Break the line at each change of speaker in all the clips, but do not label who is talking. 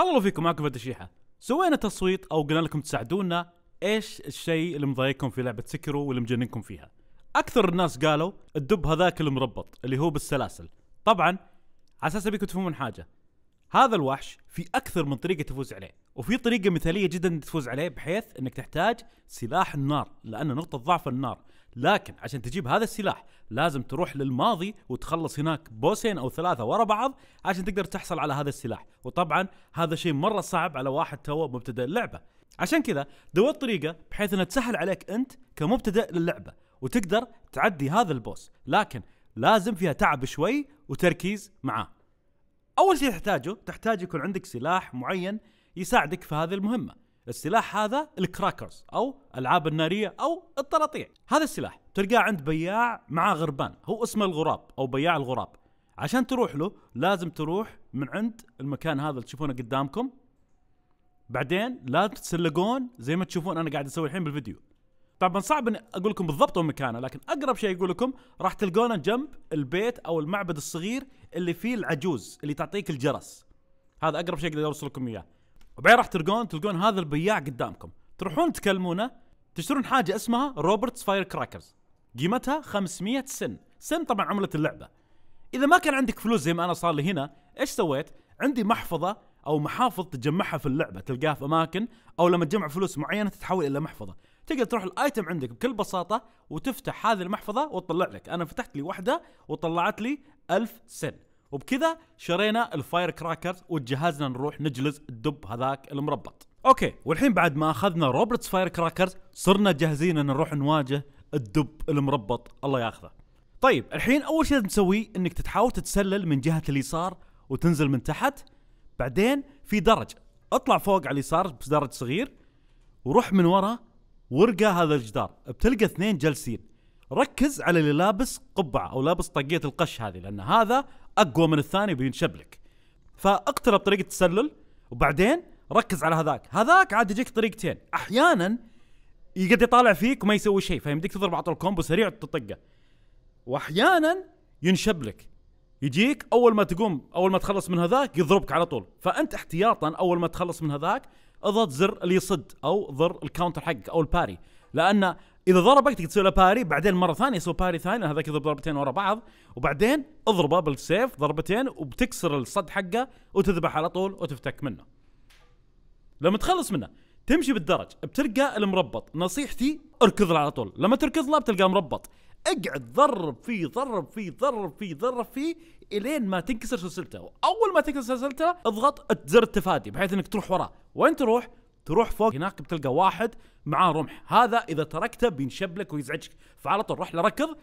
هلا الله فيكم معكم فتى شيحه سوينا تصويت او قلنا لكم تساعدونا ايش الشيء اللي مضايقكم في لعبه سكرو واللي مجننكم فيها اكثر الناس قالوا الدب هذاك المربط اللي هو بالسلاسل طبعا على اساس ابيكم تفهمون حاجه هذا الوحش في اكثر من طريقه تفوز عليه وفي طريقه مثاليه جدا تفوز عليه بحيث انك تحتاج سلاح النار لان نقطه ضعف النار لكن عشان تجيب هذا السلاح لازم تروح للماضي وتخلص هناك بوسين او ثلاثه ورا بعض عشان تقدر تحصل على هذا السلاح وطبعا هذا شيء مره صعب على واحد تو مبتدئ اللعبه عشان كذا دورت طريقه بحيث انها تسهل عليك انت كمبتدئ للعبه وتقدر تعدي هذا البوس لكن لازم فيها تعب شوي وتركيز معاه اول شيء تحتاجه تحتاج يكون عندك سلاح معين يساعدك في هذه المهمه السلاح هذا الكراكرز او العاب الناريه او الطراطيع هذا السلاح تلقاه عند بياع معاه غربان هو اسمه الغراب او بياع الغراب عشان تروح له لازم تروح من عند المكان هذا اللي تشوفونه قدامكم بعدين لا تتسلقون زي ما تشوفون انا قاعد اسوي الحين بالفيديو طبعا صعب اني اقول لكم بالضبط وين مكانه لكن اقرب شيء اقول لكم راح تلقونه جنب البيت او المعبد الصغير اللي فيه العجوز اللي تعطيك الجرس هذا اقرب شيء اقدر اوصل لكم اياه وبعدين راح تلقون تلقون هذا البياع قدامكم تروحون تكلمونه تشترون حاجه اسمها روبرتس فاير كراكرز قيمتها 500 سن سن طبعا عمله اللعبه اذا ما كان عندك فلوس زي ما انا صار لي هنا ايش سويت عندي محفظه او محافظ تجمعها في اللعبه تلقاها في اماكن او لما تجمع فلوس معينه تتحول الى محفظه تقدر تروح الايتم عندك بكل بساطه وتفتح هذه المحفظه وتطلع لك انا فتحت لي واحده وطلعت لي ألف سن وبكذا شرينا الفاير كراكرز وجهزنا نروح نجلس الدب هذاك المربط اوكي والحين بعد ما اخذنا روبرتس فاير كراكرز صرنا جاهزين ان نروح نواجه الدب المربط الله ياخذه طيب الحين اول شيء تسويه انك تحاول تتسلل من جهه اليسار وتنزل من تحت بعدين في درج اطلع فوق على اليسار بس درج صغير وروح من ورا ورقه هذا الجدار بتلقى اثنين جالسين ركز على اللي لابس قبعه او لابس طاقيه القش هذه لان هذا اقوى من الثاني بينشبلك فاقترب طريقه التسلل وبعدين ركز على هذاك هذاك عاد يجيك طريقتين احيانا يقدر يطالع فيك وما يسوي شيء فيمديك تضرب على طول كومبو سريع وتطقه واحيانا ينشبلك يجيك اول ما تقوم اول ما تخلص من هذاك يضربك على طول فانت احتياطا اول ما تخلص من هذاك اضغط زر اللي يصد او ضر الكاونتر حقك او الباري لان اذا ضربك تقدر تسوي له باري بعدين مره ثانيه يسوي باري ثاني هذاك يضرب ضربتين ورا بعض وبعدين اضربه بالسيف ضربتين وبتكسر الصد حقه وتذبح على طول وتفتك منه لما تخلص منه تمشي بالدرج بتلقى المربط نصيحتي اركض له على طول لما تركض له بتلقاه مربط اقعد ضرب فيه ضرب فيه ضرب فيه ضرب فيه الين ما تنكسر سلسلته اول ما تنكسر سلسلته اضغط زر التفادي بحيث انك تروح وراه وين تروح تروح فوق هناك بتلقى واحد معاه رمح هذا اذا تركته بينشبلك ويزعجك فعلى طول روح له ركض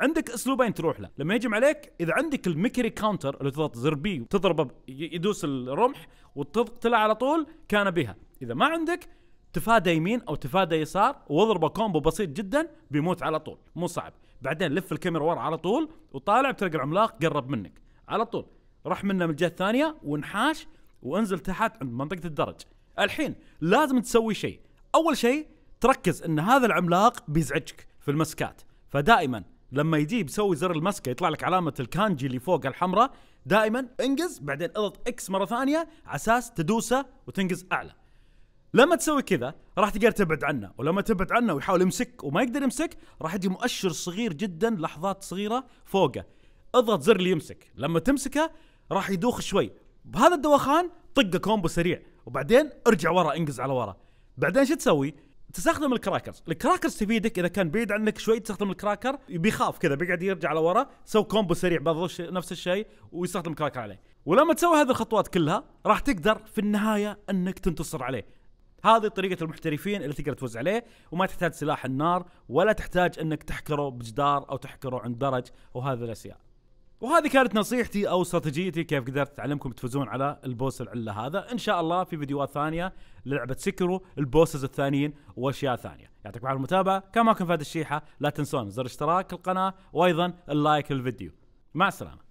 عندك اسلوبين تروح له لما يجي عليك اذا عندك الميكري كاونتر اللي تضغط زر بي وتضربه يدوس الرمح وتقتله على طول كان بها اذا ما عندك تفادى يمين او تفادى يسار واضربه كومبو بسيط جدا بيموت على طول مو صعب بعدين لف الكاميرا ورا على طول وطالع بتلقى العملاق قرب منك على طول راح منه من الجهه الثانيه وانحاش وانزل تحت عند منطقه الدرج الحين لازم تسوي شيء اول شيء تركز ان هذا العملاق بيزعجك في المسكات فدائما لما يجي يسوي زر المسكه يطلع لك علامه الكانجي اللي فوق الحمراء دائما انجز بعدين اضغط اكس مره ثانيه على اساس تدوسه وتنجز اعلى لما تسوي كذا راح تقدر تبعد عنه ولما تبعد عنه ويحاول يمسك وما يقدر يمسك راح يجي مؤشر صغير جدا لحظات صغيره فوقه اضغط زر اللي يمسك لما تمسكه راح يدوخ شوي بهذا الدوخان طقه كومبو سريع وبعدين ارجع ورا انقز على ورا بعدين شو تسوي تستخدم الكراكرز الكراكرز تفيدك اذا كان بعيد عنك شوي تستخدم الكراكر بيخاف كذا بيقعد يرجع لورا سو كومبو سريع بضغط نفس الشيء ويستخدم كراكر عليه ولما تسوي هذه الخطوات كلها راح تقدر في النهايه انك تنتصر عليه هذه طريقة المحترفين اللي تقدر توزع عليه وما تحتاج سلاح النار ولا تحتاج انك تحكره بجدار او تحكره عند درج وهذه الاشياء. وهذه كانت نصيحتي او استراتيجيتي كيف قدرت اعلمكم تفوزون على البوس العله هذا ان شاء الله في فيديوهات ثانيه للعبه سكرو البوسز الثانيين واشياء ثانيه يعطيكم على المتابعه كان معكم فهد الشيحه لا تنسون زر اشتراك القناه وايضا اللايك للفيديو مع السلامه